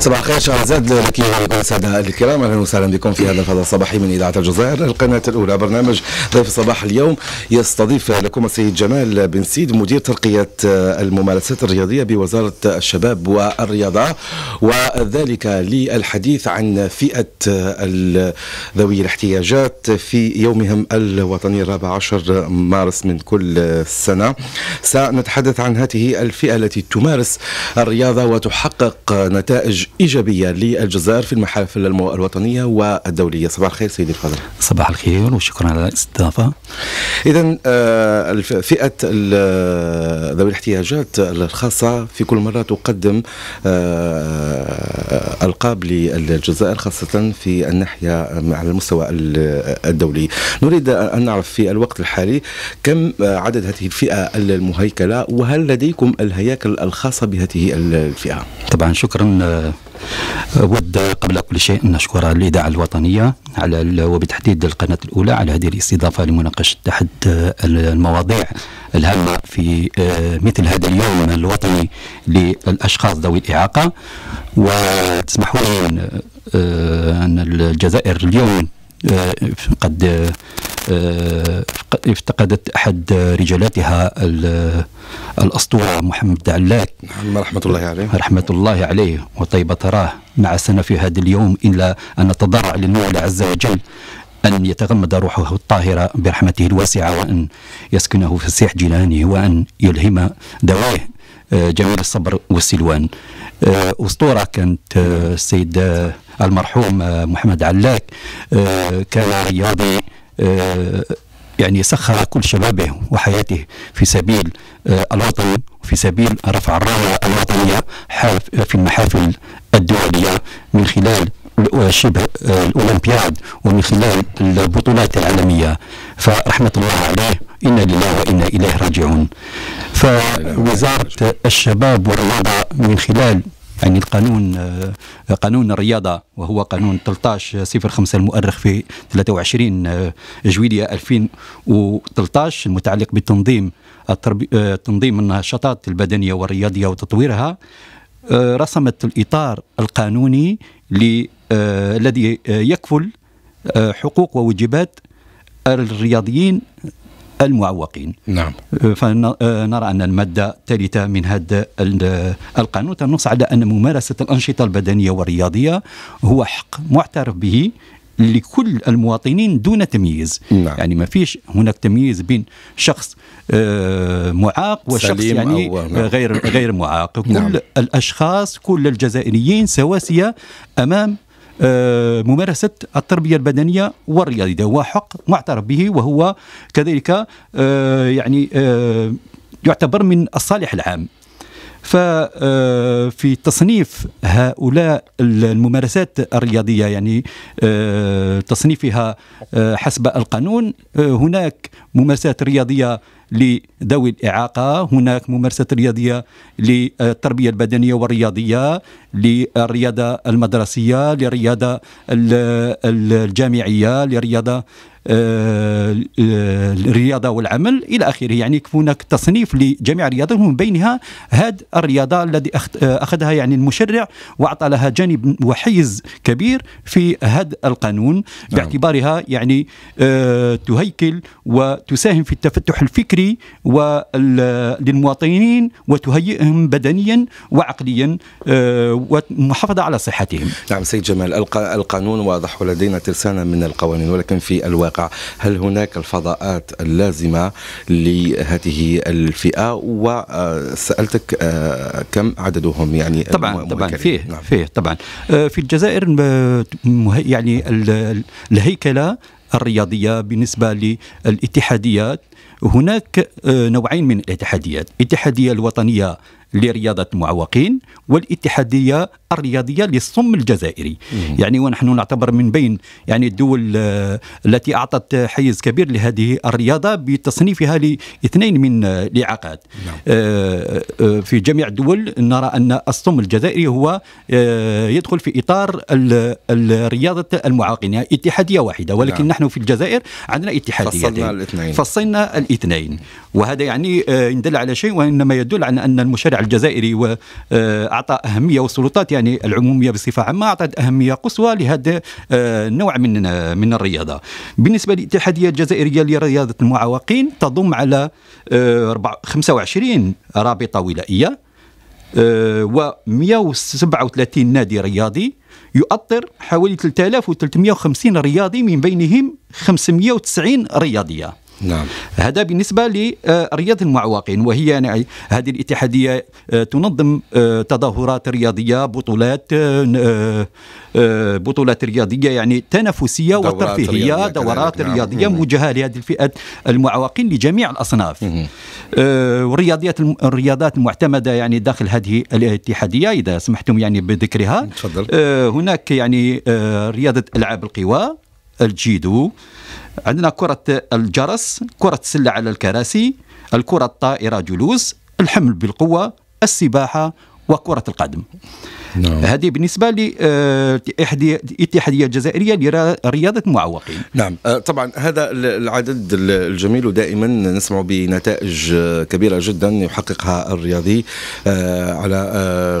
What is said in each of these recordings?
صباح الخير شهر زاد لك سادة الكرام اهلا وسهلا بكم في هذا الفضاء الصباحي من اذاعه الجزائر القناه الاولى برنامج ضيف الصباح اليوم يستضيف لكم السيد جمال بن سيد مدير ترقيه الممارسات الرياضيه بوزاره الشباب والرياضه وذلك للحديث عن فئه ذوي الاحتياجات في يومهم الوطني الرابع عشر مارس من كل سنه سنتحدث عن هذه الفئه التي تمارس الرياضه وتحقق نتائج إيجابية للجزائر في المحافل الوطنية والدولية صباح الخير سيدي الفاضل صباح الخير وشكرا على الاستضافة إذا آه، فئة ذوي الاحتياجات الخاصة في كل مرة تقدم آه، ألقاب للجزائر خاصة في الناحية على المستوى الدولي نريد أن نعرف في الوقت الحالي كم عدد هذه الفئة المهيكلة وهل لديكم الهياكل الخاصة بهذه الفئة طبعا شكرا آه، أود قبل كل شيء أن نشكر الإذاعة الوطنية على وبالتحديد القناة الأولى على هذه الاستضافة لمناقشة أحد المواضيع الهامة في آه، مثل هذا اليوم الوطني للأشخاص ذوي الإعاقة وتسمحوا لي أن آه، الجزائر اليوم آه، قد افتقدت أحد رجالاتها الأسطورة محمد علاك نعم، رحمة الله عليه رحمة الله عليه وطيبة تراه مع سنة في هذا اليوم إلا أن نتضرع للمولى عز وجل أن يتغمد روحه الطاهرة برحمته الواسعة وأن يسكنه فسيح جنانه وأن يلهم دواه آه، جميل الصبر والسلوان آه، أسطورة كانت آه، السيد المرحوم محمد علاك كان رياضي يعني سخر كل شبابه وحياته في سبيل آه، الوطن في سبيل رفع الراية الوطنية آه، في المحافل الدولية من خلال شبه آه، الأولمبياد ومن خلال البطولات العالمية فرحمة الله عليه إنا لله وإنا إليه راجعون فوزارة الشباب والرياضة من خلال يعني القانون آه، قانون الرياضة وهو قانون 1305 المؤرخ في 23 آه، جويلية 2013 المتعلق بتنظيم آه، تنظيم النشاطات البدنية والرياضية وتطويرها رسمت الإطار القانوني الذي يكفل حقوق وواجبات الرياضيين المعوقين نعم أه، فنرى أه، أن المادة الثالثة من هذا القانون تنص على أن ممارسة الأنشطة البدنية والرياضية هو حق معترف به لكل المواطنين دون تمييز نعم. يعني ما فيش هناك تمييز بين شخص أه، معاق وشخص يعني نعم. غير غير معاق نعم. كل نعم. الاشخاص كل الجزائريين سواسيه امام آه، ممارسة التربية البدنية والرياضية هو حق معترف به وهو كذلك آه، يعني آه، يعتبر من الصالح العام ففي تصنيف هؤلاء الممارسات الرياضيه يعني تصنيفها حسب القانون هناك ممارسات رياضيه لذوي الإعاقة هناك ممارسة رياضية للتربية البدنية والرياضية للرياضة المدرسية للرياضة الجامعية للرياضة آه، الرياضة والعمل إلى آخره يعني هناك تصنيف لجميع الرياضات ومن بينها هذه الرياضة الذي أخذها يعني المشرع وأعطى لها جانب وحيز كبير في هذا القانون نعم. باعتبارها يعني آه، تهيكل وتساهم في التفتح الفكري الفكري للمواطنين وتهيئهم بدنيا وعقليا آه، والمحافظة على صحتهم نعم سيد جمال القانون واضح ولدينا ترسانة من القوانين ولكن في الواقع هل هناك الفضاءات اللازمة لهذه الفئة وسألتك آه، كم عددهم يعني طبعا طبعا فيه نعم. فيه طبعا آه، في الجزائر يعني الهيكله الرياضيه بالنسبه للاتحاديات هناك آه، نوعين من الاتحاديات الاتحادية الوطنية لرياضة المعوقين والاتحادية الرياضيه للصم الجزائري مم. يعني ونحن نعتبر من بين يعني الدول آه، التي اعطت حيز كبير لهذه الرياضه بتصنيفها لاثنين من الاعاقات آه، نعم. آه، في جميع الدول نرى ان الصم الجزائري هو يدخل في اطار الرياضه المعاقين يعني اتحاديه واحده ولكن نعم. نحن في الجزائر عندنا اتحاديه فصلنا الاثنين فصلنا الاثنين وهذا يعني ان دل على شيء وانما يدل على ان المشرع الجزائري اعطى اهميه والسلطات يعني العموميه بصفه عامه اعطت اهميه قصوى لهذا النوع آه، من من الرياضه بالنسبه للاتحاديه الجزائريه لرياضه المعوقين تضم على 25 آه، رابطه ولائيه آه، و 137 نادي رياضي يؤطر حوالي 3350 رياضي من بينهم 590 رياضيه نعم. هذا بالنسبة لرياض المعوقين وهي يعني هذه الاتحادية آه، تنظم آه، تظاهرات رياضية بطولات آه، بطولات رياضية يعني تنافسية وترفيهية دورات رياضية دورات نعم. رياضية موجهة لهذه الفئة المعوقين لجميع الأصناف والرياضيات الرياضات المعتمدة يعني داخل هذه الاتحادية إذا سمحتم يعني بذكرها تفضل. هناك يعني رياضة ألعاب القوى الجيدو عندنا كرة الجرس كرة السلة على الكراسي الكرة الطائرة جلوس الحمل بالقوة السباحة وكرة القدم نعم. هذه بالنسبة للاتحادية آه، الجزائرية لرياضة المعوقين نعم آه، طبعا هذا العدد الجميل ودائما نسمع بنتائج آه، كبيرة جدا يحققها الرياضي على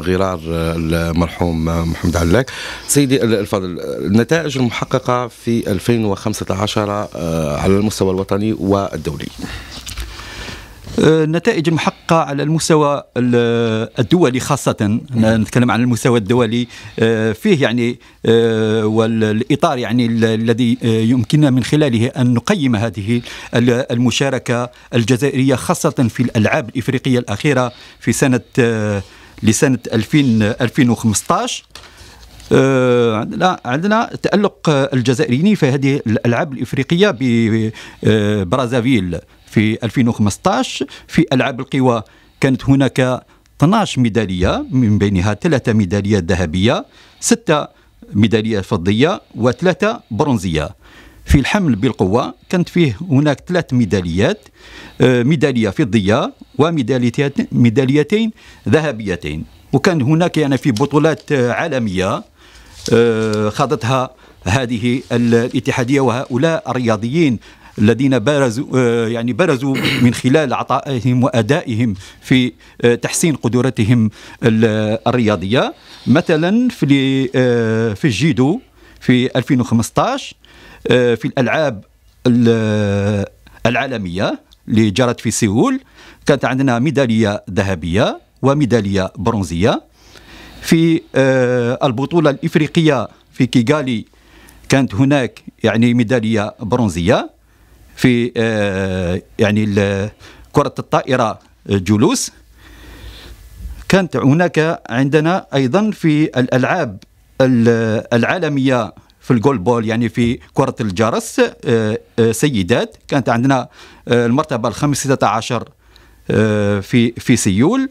غرار المرحوم محمد علاك سيدي الفضل النتائج المحققة في 2015 على المستوى الوطني والدولي آه، النتائج المحققة على المستوى الدولي خاصة نعم. نتكلم عن المستوى الدولي آه، فيه يعني آه، والإطار يعني الذي يمكننا من خلاله أن نقيم هذه المشاركة الجزائرية خاصة في الألعاب الإفريقية الأخيرة في سنة لسنة 2000 2015 عندنا عندنا تألق الجزائريين في هذه الألعاب الإفريقية ببرازافيل في 2015 في ألعاب القوى كانت هناك 12 ميدالية من بينها ثلاثة ميداليات ذهبية ستة ميداليات فضية وثلاثة برونزية في الحمل بالقوة كانت فيه هناك ثلاث ميداليات آه، ميدالية فضية وميداليتين ذهبيتين وكان هناك يعني في بطولات آه، عالمية آه، خاضتها هذه الاتحادية وهؤلاء الرياضيين الذين بارزوا آه، يعني برزوا من خلال عطائهم وادائهم في آه، تحسين قدراتهم الرياضيه مثلا في آه، في الجيدو في 2015 في الالعاب العالميه اللي جرت في سيول كانت عندنا ميداليه ذهبيه وميداليه برونزيه في البطوله الافريقيه في كيغالي كانت هناك يعني ميداليه برونزيه في آه، يعني كرة الطائرة جلوس كانت هناك عندنا أيضا في الألعاب العالمية في الجول بول يعني في كرة الجرس آه، آه، سيدات كانت عندنا المرتبة الخامسة عشر في في سيول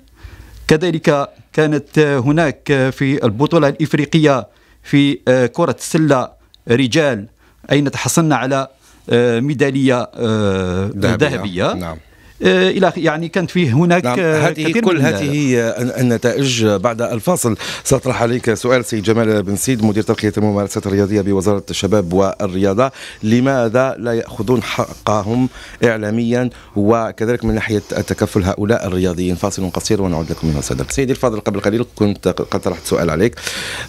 كذلك كانت هناك في البطولة الإفريقية في كرة السلة رجال أين تحصلنا على آه، ميداليه آه، ذهبيه نعم. آه، الى يعني كانت فيه هناك نعم آه، هذه كل هذه النتائج بعد الفاصل سأطرح عليك سؤال سيد جمال بن سيد مدير ترقية الممارسات الرياضية بوزارة الشباب والرياضة لماذا لا يأخذون حقهم إعلاميا وكذلك من ناحية التكفل هؤلاء الرياضيين فاصل قصير ونعود لكم من صدق سيدي الفاضل قبل قليل كنت قد طرحت سؤال عليك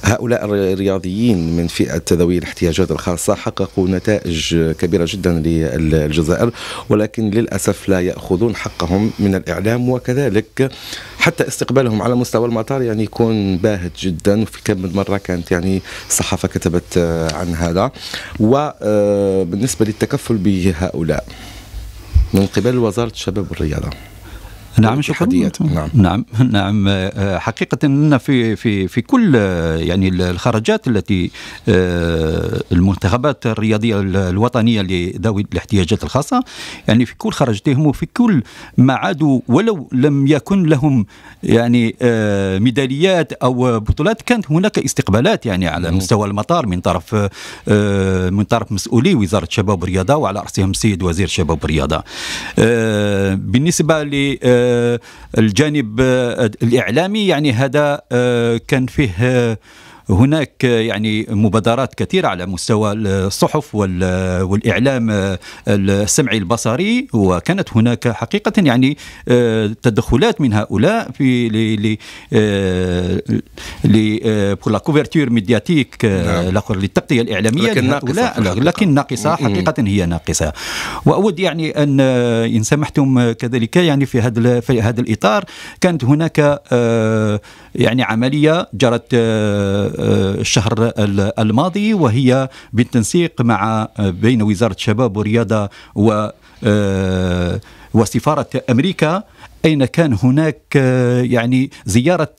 هؤلاء الرياضيين من فئة ذوي الاحتياجات الخاصة حققوا نتائج كبيرة جدا للجزائر ولكن للأسف لا يأخذ ياخذون حقهم من الاعلام وكذلك حتى استقبالهم على مستوى المطار يعني يكون باهت جدا وفي كم من مره كانت يعني الصحافه كتبت آه، عن هذا وبالنسبه آه، للتكفل بهؤلاء من قبل وزاره الشباب والرياضه نعم شكرا نعم نعم, نعم, نعم. آه، حقيقة أن في في في كل آه، يعني الخرجات التي آه، المنتخبات الرياضية الوطنية لذوي الاحتياجات الخاصة يعني في كل خرجتهم وفي كل ما عادوا ولو لم يكن لهم يعني ميداليات أو بطولات كانت هناك استقبالات يعني على مستوى المطار من طرف من طرف مسؤولي وزارة الشباب والرياضة وعلى رأسهم السيد وزير الشباب والرياضة بالنسبة ل آه، الجانب آه، الإعلامي يعني هذا آه، كان فيه هناك يعني مبادرات كثيرة على مستوى الصحف والإعلام السمعي البصري وكانت هناك حقيقة يعني آه، تدخلات من هؤلاء في ل ل بور لا كوفرتور ميدياتيك للتغطية الإعلامية لكن ناقصة لكن ناقصة حقيقة هي ناقصة وأود يعني أن آه، إن سمحتم آه، كذلك يعني في هذا في هذا الإطار كانت هناك يعني عملية جرت آه، الشهر الماضي وهي بالتنسيق مع آه، بين وزارة الشباب والرياضة و آه، وسفارة أمريكا أين كان هناك يعني زيارة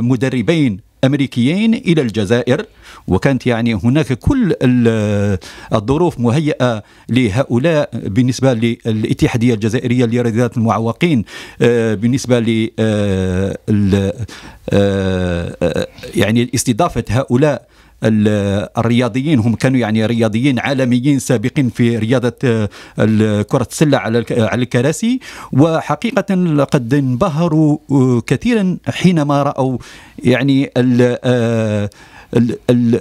مدربين امريكيين الى الجزائر وكانت يعني هناك كل الظروف مهيئه لهؤلاء بالنسبه للاتحاديه الجزائريه لرياضيات المعوقين آه، بالنسبه ل آه، آه، يعني استضافه هؤلاء الرياضيين هم كانوا يعني رياضيين عالميين سابقين في رياضة آه، كرة السلة على الكراسي وحقيقة لقد انبهروا آه، كثيرا حينما رأوا يعني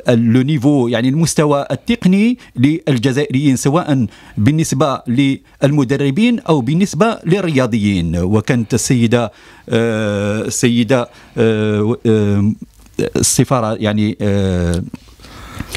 النيفو آه، يعني المستوى التقني للجزائريين سواء بالنسبه للمدربين او بالنسبه للرياضيين وكانت السيده السيده السفاره يعني آه،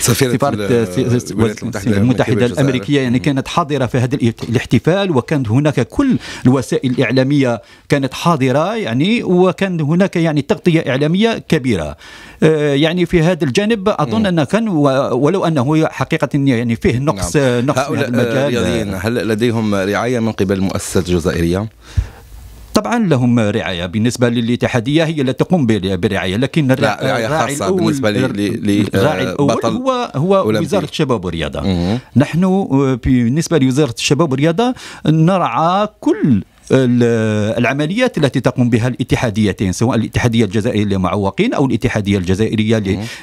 سفيرة, سفارة آه، الولايات المتحدة, المتحدة الأمريكية يعني كانت حاضرة في هذا الاحتفال وكانت هناك كل الوسائل الإعلامية كانت حاضرة يعني وكان هناك يعني تغطية إعلامية كبيرة آه، يعني في هذا الجانب أظن أن كان ولو أنه حقيقة يعني فيه نقص نعم. نقص هؤلاء المجال هل لديهم رعاية من قبل المؤسسات الجزائرية؟ طبعا لهم رعايه بالنسبه للاتحاديه هي التي تقوم برعايه لكن الراعي خاصه الأول بالنسبه للراعي آه، الاول هو هو أولمبي. وزاره الشباب والرياضه نحن آه، بالنسبه لوزاره الشباب والرياضه نرعى كل العمليات التي تقوم بها الاتحاديتين سواء الاتحادية الجزائرية للمعوقين أو الاتحادية الجزائرية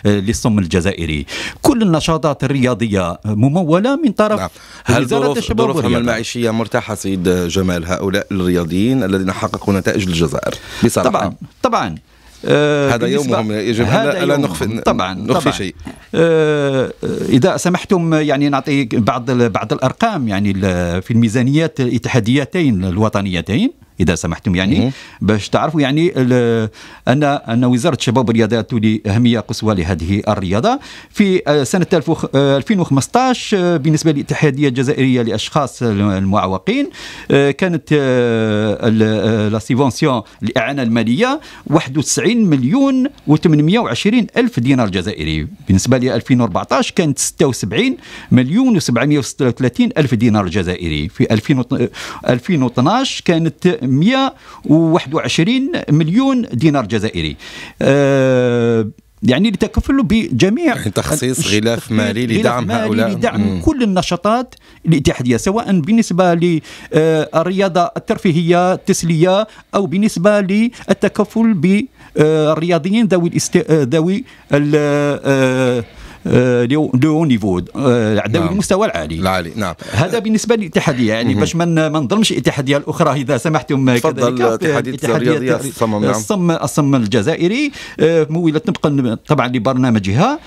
آه، للصم الجزائري كل النشاطات الرياضية ممولة من طرف نعم. هل ظروف ظروفهم المعيشية مرتاحة سيد جمال هؤلاء الرياضيين الذين حققوا نتائج الجزائر بصراحة طبعا طبعا آه، هذا يومهم يجب هذا لا, يوم. نخفي طبعا نخفي طبعًا شيء آه، آه، اذا سمحتم يعني نعطي بعض بعض الارقام يعني في الميزانيات الاتحاديتين الوطنيتين اذا سمحتم يعني باش تعرفوا يعني ان ان وزاره الشباب والرياضه تولي اهميه قصوى لهذه الرياضه في آه، سنه 2015 آه، آه، بالنسبه للاتحاديه الجزائريه لاشخاص المعوقين كانت لا سيفونسيون الاعانه الماليه 91 مليون و820 الف دينار جزائري بالنسبه ل 2014 كانت 76 مليون و736 الف دينار جزائري في 2012 كانت 121 مليون دينار جزائري أه يعني لتكفلوا بجميع يعني تخصيص غلاف مالي لدعم مالي هؤلاء لدعم مم. كل النشاطات الاتحاديه سواء بالنسبه للرياضه الترفيهيه التسليه او بالنسبه للتكفل بالرياضيين ذوي ذوي آه، آه، لو هو نيفو آه، عداوي نعم. المستوى العالي العالي نعم هذا بالنسبه للاتحاديه يعني باش ما نظلمش الاتحاديه الاخرى اذا سمحتم تفضل الاتحاديه الصم الصم الصم الجزائري آه، مولت تبقى طبعا لبرنامجها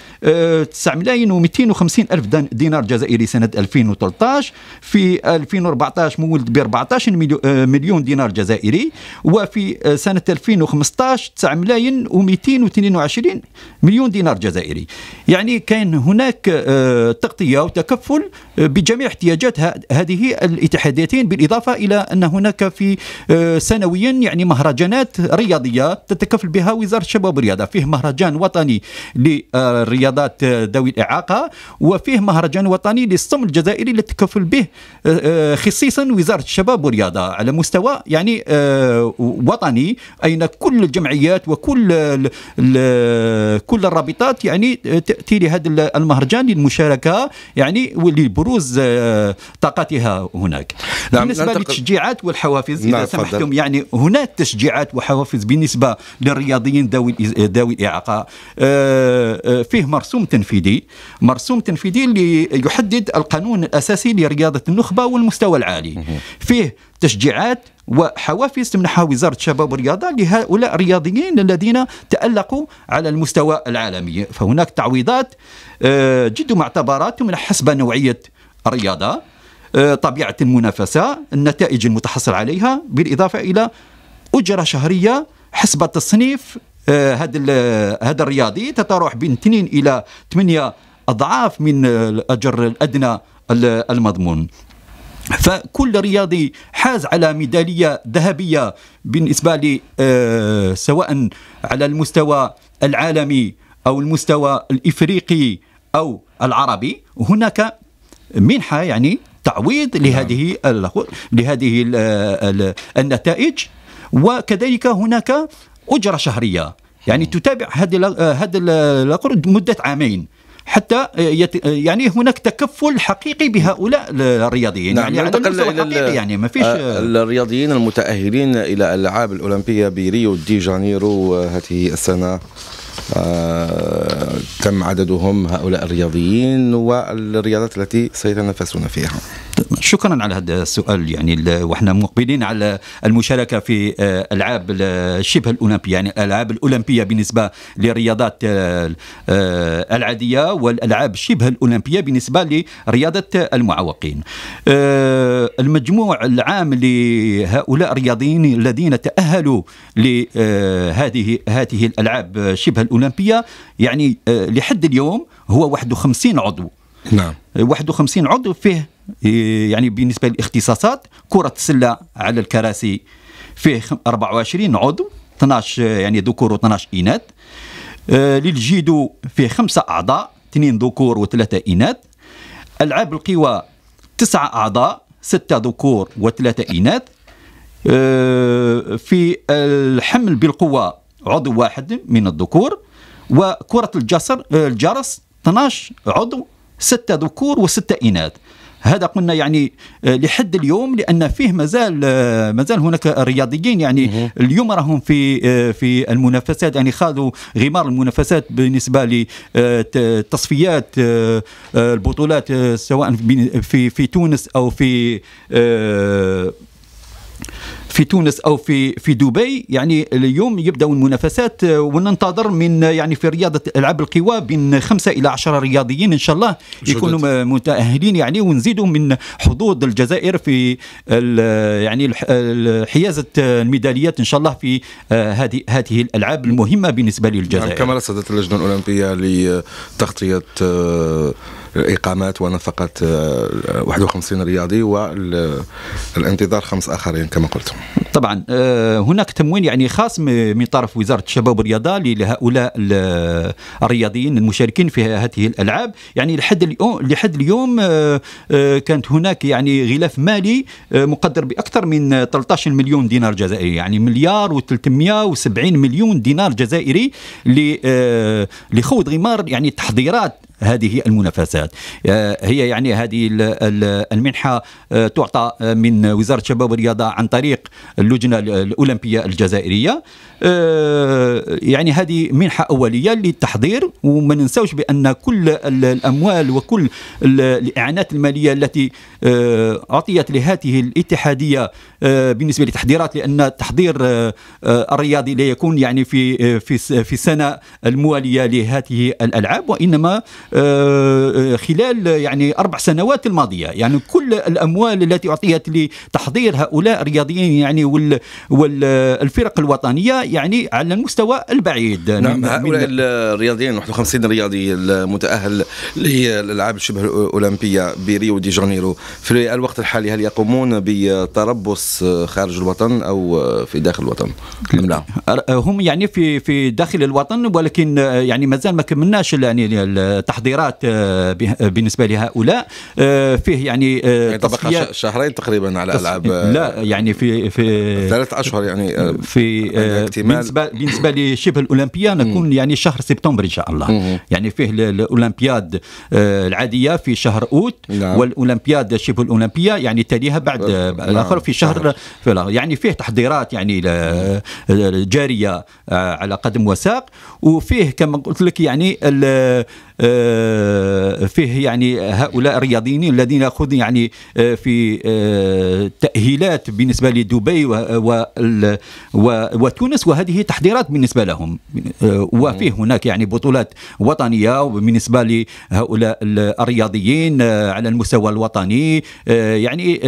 9 ملايين و250 الف دينار جزائري سنه 2013 في 2014 مولد ب 14 مليون دينار جزائري وفي سنه 2015 9 ملايين و222 مليون دينار جزائري يعني كان هناك آه، تغطيه وتكفل آه، بجميع احتياجات هذه الاتحاديتين بالاضافه الى ان هناك في آه، سنويا يعني مهرجانات رياضيه تتكفل بها وزاره الشباب والرياضه فيه مهرجان وطني للرياضات ذوي الاعاقه وفيه مهرجان وطني للصم الجزائري اللي تكفل به خصيصا وزاره الشباب والرياضه على مستوى يعني وطني اين كل الجمعيات وكل كل الرابطات يعني تاتي لهذا هذا المهرجان للمشاركه يعني ولبروز آه، طاقتها هناك نعم بالنسبه للتشجيعات والحوافز اذا نعم، سمحتم يعني هناك تشجيعات وحوافز بالنسبه للرياضيين ذوي ذوي الاعاقه آه، آه، فيه مرسوم تنفيذي مرسوم تنفيذي اللي يحدد القانون الاساسي لرياضه النخبه والمستوى العالي فيه تشجيعات وحوافز تمنحها وزارة الشباب والرياضة لهؤلاء الرياضيين الذين تألقوا على المستوى العالمي فهناك تعويضات آه، جد معتبرات تمنح حسب نوعية الرياضة آه، طبيعة المنافسة النتائج المتحصل عليها بالإضافة إلى أجرة شهرية حسب تصنيف آه، هذا هذا الرياضي تتراوح بين 2 إلى 8 أضعاف من الأجر الأدنى المضمون فكل رياضي حاز على ميداليه ذهبيه بالنسبه لي آه، سواء على المستوى العالمي او المستوى الافريقي او العربي هناك منحه يعني تعويض نعم. لهذه لهذه آه، النتائج وكذلك هناك اجره شهريه يعني نعم. تتابع هذه آه، هذه مده عامين حتى يت... يعني هناك تكفل حقيقي بهؤلاء الرياضيين نعم يعني ننتقل الى حقيقي يعني ما فيش آه، الرياضيين المتأهلين إلى الألعاب الأولمبية بريو دي جانيرو هذه السنة آه كم عددهم هؤلاء الرياضيين والرياضات التي سيتنافسون فيها شكرا على هذا السؤال يعني وحنا مقبلين على المشاركه في آه، العاب شبه الاولمبيه يعني الالعاب الاولمبيه بالنسبه للرياضات آه، آه، العاديه والالعاب شبه الاولمبيه بالنسبه لرياضه المعوقين المجموع العام لهؤلاء الرياضيين الذين تاهلوا لهذه هذه الالعاب شبه الاولمبيه يعني لحد اليوم هو 51 عضو نعم 51 عضو فيه يعني بالنسبه للاختصاصات كره السله على الكراسي فيه 24 عضو 12 يعني ذكور و12 اناث آه للجيدو فيه خمسه اعضاء اثنين ذكور وثلاثه اناث العاب القوى تسعه اعضاء سته ذكور وثلاثه اناث آه، في الحمل بالقوه عضو واحد من الذكور وكره الجسر آه، الجرس 12 عضو ستة ذكور وستة إناث هذا قلنا يعني آه، لحد اليوم لان فيه مازال آه، مازال هناك رياضيين يعني اليوم راهم في آه، في المنافسات يعني خاضوا غمار المنافسات بالنسبه لتصفيات البطولات سواء في في تونس او في في تونس او في في دبي يعني اليوم يبداوا المنافسات آه، وننتظر من آه، يعني في رياضه العاب القوى بين خمسه الى عشرة رياضيين ان شاء الله يكونوا آه، متاهلين يعني ونزيدوا من حظوظ الجزائر في يعني حيازه الميداليات ان شاء الله في هذه هذه الالعاب المهمه بالنسبه للجزائر. نعم، كما رصدت اللجنه الاولمبيه لتغطيه الاقامات ونفقه 51 آه، رياضي والانتظار خمس اخرين كما قلت. طبعا آه، هناك تموين يعني خاص من طرف وزاره الشباب والرياضه لهؤلاء الرياضيين المشاركين في هذه الالعاب يعني لحد اليوم لحد اليوم آه، كانت هناك يعني غلاف مالي مقدر باكثر من 13 مليون دينار جزائري يعني مليار و370 مليون دينار جزائري لخوض غمار يعني تحضيرات هذه المنافسات آه، هي يعني هذه المنحة آه، تعطى آه، من وزارة الشباب والرياضة عن طريق اللجنة الأولمبية الجزائرية يعني هذه منحة أولية للتحضير وما ننساوش بأن كل الأموال وكل الإعانات المالية التي أعطيت لهذه الاتحادية بالنسبة للتحضيرات لأن التحضير الرياضي لا يكون يعني في في في السنة الموالية لهذه الألعاب وإنما آه، آه، خلال يعني أربع سنوات الماضية يعني كل الأموال التي أعطيت لتحضير هؤلاء الرياضيين يعني وال والفرق الوطنية يعني على المستوى البعيد نعم هؤلاء الرياضيين 51 رياضي المتأهل للألعاب الشبه الأولمبية بريو دي جانيرو في الوقت الحالي هل يقومون بتربص خارج الوطن أو في داخل الوطن أم لا؟ هم يعني في في داخل الوطن ولكن يعني مازال ما كملناش يعني تحضيرات آه، آه، بالنسبه لهؤلاء آه، فيه يعني طبق يعني شهرين تقريبا على العاب لا يعني في في ثلاث اشهر يعني في بالنسبه بالنسبه لشبه الاولمبيه نكون يعني شهر سبتمبر ان شاء الله يعني فيه الاولمبياد العاديه في شهر اوت نعم. والاولمبياد شبه الاولمبيه يعني تليها بعد الاخر نعم، في شهر في يعني فيه تحضيرات يعني جاريه على قدم وساق وفيه كما قلت لك يعني آه، فيه يعني هؤلاء الرياضيين الذين يأخذون يعني آه، في آه، تأهيلات بالنسبة لدبي وتونس وهذه تحضيرات بالنسبة لهم وفيه هناك يعني بطولات وطنية بالنسبة لهؤلاء الرياضيين على المستوى الوطني يعني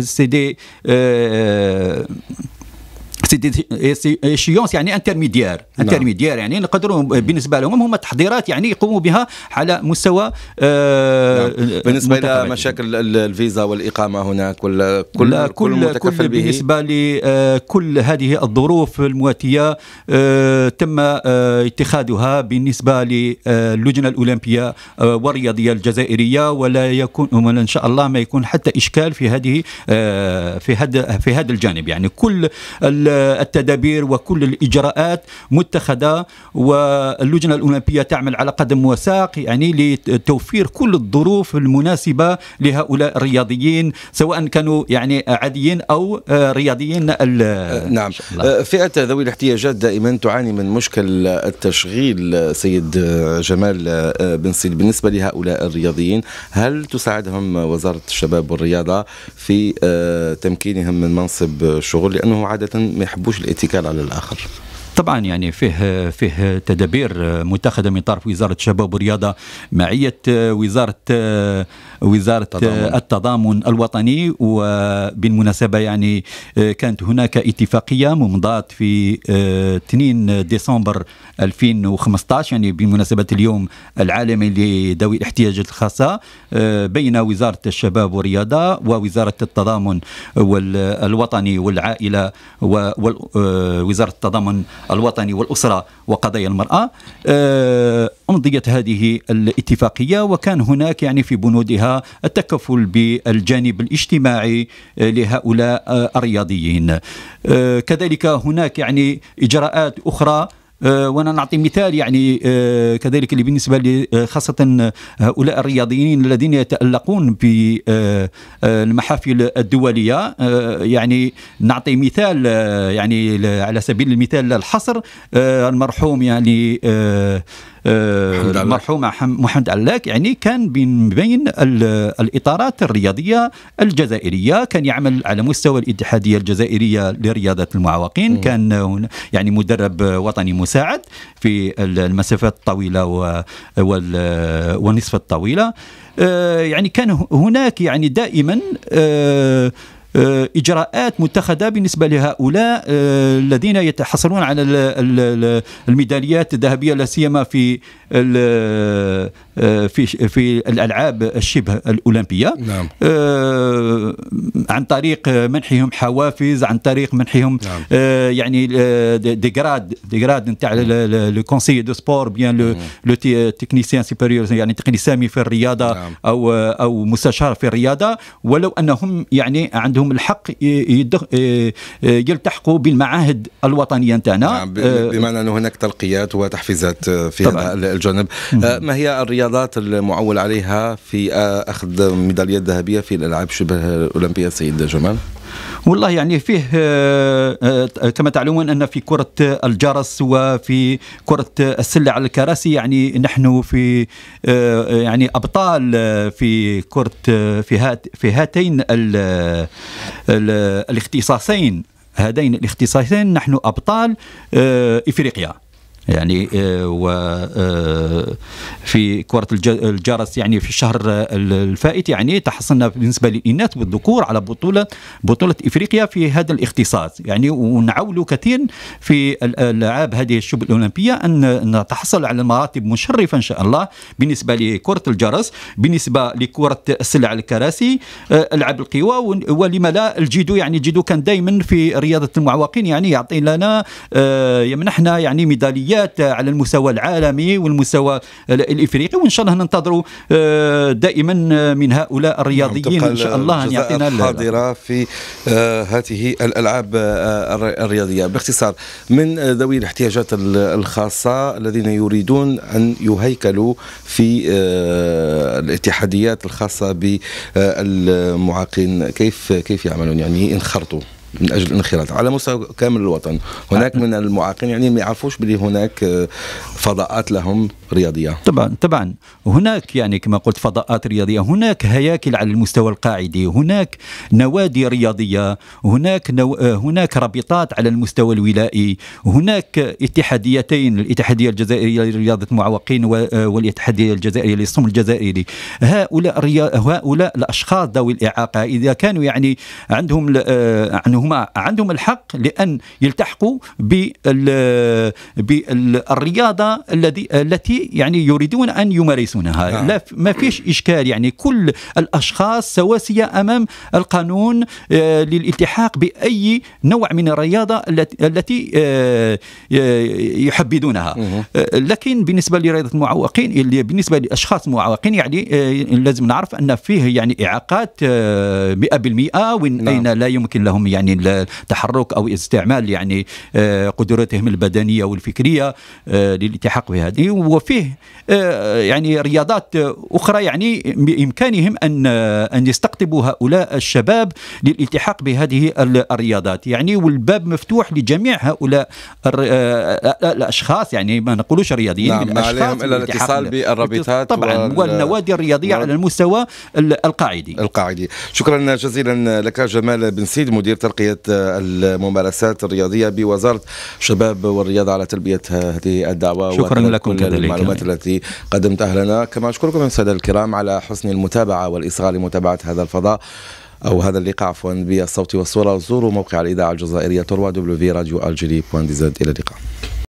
سيدي اكسيديشيونس يعني انترميديار نعم. انترميديار يعني نقدروا بالنسبه لهم هما تحضيرات يعني يقوموا بها على مستوى آه نعم. بالنسبه الى مشاكل الفيزا والاقامه هناك ولا كل كل كل به بالنسبه لكل آه، هذه الظروف المواتيه آه تم آه اتخاذها بالنسبه آه، للجنه الاولمبيه آه، والرياضيه الجزائريه ولا يكون ان شاء الله ما يكون حتى اشكال في هذه في هذا في هذا الجانب يعني كل التدابير وكل الإجراءات متخذة واللجنة الأولمبية تعمل على قدم وساق يعني لتوفير كل الظروف المناسبة لهؤلاء الرياضيين سواء كانوا يعني عاديين أو رياضيين نعم أه، فئة ذوي الاحتياجات دائما تعاني من مشكل التشغيل سيد جمال أه، بن سيد بالنسبة لهؤلاء الرياضيين هل تساعدهم وزارة الشباب والرياضة في أه، تمكينهم من منصب شغل لأنه عادة ما يحبوش الاتكال على الاخر طبعا يعني فيه فيه تدابير آه، متخذه من طرف وزاره الشباب والرياضه معيه آه، وزاره آه، وزارة التضامن, التضامن الوطني وبالمناسبة يعني آه، كانت هناك اتفاقية ممضاة في 2 آه، ديسمبر 2015 يعني بمناسبة اليوم العالمي لذوي الاحتياجات الخاصة آه، بين وزارة الشباب والرياضة ووزارة التضامن الوطني والعائلة ووزارة التضامن الوطني والأسرة وقضايا المرأة أمضيت هذه الاتفاقية وكان هناك يعني في بنودها التكفل بالجانب الاجتماعي آه، لهؤلاء آه، الرياضيين آه، كذلك هناك يعني إجراءات أخرى وانا نعطي مثال يعني كذلك اللي بالنسبه خاصه هؤلاء الرياضيين الذين يتالقون بالمحافل الدوليه يعني نعطي مثال يعني على سبيل المثال الحصر المرحوم يعني المرحوم محمد علاك يعني كان بين الاطارات الرياضيه الجزائريه كان يعمل على مستوى الاتحاديه الجزائريه لرياضه المعاوقين كان يعني مدرب وطني مساعد في المسافات الطويله والنصف الطويله آه، يعني كان هناك يعني دائما آه، آه، إجراءات متخذة بالنسبة لهؤلاء آه، الذين يتحصلون على الميداليات الذهبية لا سيما في آه، في في الألعاب الشبه الأولمبية نعم. عن طريق منحهم حوافز عن طريق منحهم نعم. يعني ديغراد ديغراد نتاع لو كونسي دو سبور بيان لو تكنيسيان سوبيريور يعني تقني سامي في الرياضة نعم. أو أو مستشار في الرياضة ولو أنهم يعني عندهم عندهم الحق يلتحقوا بالمعاهد الوطنيه نتاعنا نعم، آه، بمعنى انه هناك تلقيات وتحفيزات آه، في طبعا. الجانب آه، ما هي الرياضات المعول عليها في اخذ ميداليه ذهبيه في الالعاب شبه الاولمبيه السيد جمال؟ والله يعني فيه آه، آه، كما تعلمون ان في كره الجرس وفي كره السله على الكراسي يعني نحن في آه، يعني ابطال في كره في هات في هاتين الـ الـ الاختصاصين هذين الاختصاصين نحن ابطال افريقيا يعني آه، وفي آه، كرة الجرس يعني في الشهر الفائت يعني تحصلنا بالنسبة للإناث والذكور على بطولة بطولة إفريقيا في هذا الاختصاص يعني ونعول كثير في الألعاب هذه الشبه الأولمبية أن نتحصل على مراتب مشرفة إن شاء الله بالنسبة لكرة الجرس بالنسبة لكرة السلع الكراسي آه، ألعاب القوى ولما لا الجيدو يعني الجيدو كان دائما في رياضة المعوقين يعني يعطي لنا يمنحنا يعني ميدالية الاولويات على المستوى العالمي والمستوى الافريقي وان شاء الله ننتظر آه، دائما آه، من هؤلاء نعم، الرياضيين ان شاء الله ان يعطينا الحاضره في آه، هذه الالعاب الرياضيه باختصار من ذوي الاحتياجات الخاصه الذين يريدون ان يهيكلوا في الاتحاديات الخاصه بالمعاقين كيف كيف يعملون يعني انخرطوا من اجل الانخراط على مستوى كامل الوطن هناك نعم. من المعاقين يعني ما يعرفوش بلي هناك آه، فضاءات لهم رياضيه طبعا طبعا هناك يعني كما قلت فضاءات رياضيه هناك هياكل على المستوى القاعدي هناك نوادي رياضيه هناك نو... آه، هناك رابطات على المستوى الولائي هناك اتحاديتين الاتحاديه الجزائريه لرياضه المعوقين آه، والاتحاديه الجزائريه للصم الجزائري هؤلاء ريا... هؤلاء الاشخاص ذوي الاعاقه اذا كانوا يعني عندهم آه، عندهم عندهم الحق لان يلتحقوا بالرياضه الذي التي يعني يريدون أن يمارسونها آه. لا ما فيش إشكال يعني كل الأشخاص سواسية أمام القانون آه، للالتحاق بأي نوع من الرياضة التي آه، آه، يحبذونها لكن بالنسبة لرياضة المعوقين بالنسبة لأشخاص معوقين يعني لازم نعرف أن فيه يعني إعاقات 100% وين نعم. لا يمكن لهم يعني التحرك أو استعمال يعني قدراتهم البدنية والفكرية للالتحاق بهذه وفي فيه آه، يعني رياضات اخرى يعني بامكانهم ان ان يستقطبوا هؤلاء الشباب للالتحاق بهذه الرياضات يعني والباب مفتوح لجميع هؤلاء آه، آه، الاشخاص يعني ما نقولوش رياضيين نعم ما عليهم الا الاتصال بالرابطات طبعا والنوادي الرياضيه على المستوى القاعدي القاعدي شكرا جزيلا لك جمال بن سيد مدير ترقيه الممارسات الرياضيه بوزاره الشباب والرياضه على تلبيه هذه الدعوه شكرا لكم كذلك المعلومات جميل. التي قدمتها لنا كما أشكركم السادة الكرام على حسن المتابعة والإصغاء لمتابعة هذا الفضاء أو هذا اللقاء عفوا بالصوت والصورة زوروا موقع الإذاعة الجزائرية تروى دبليو في راديو الجيري بوان إلى اللقاء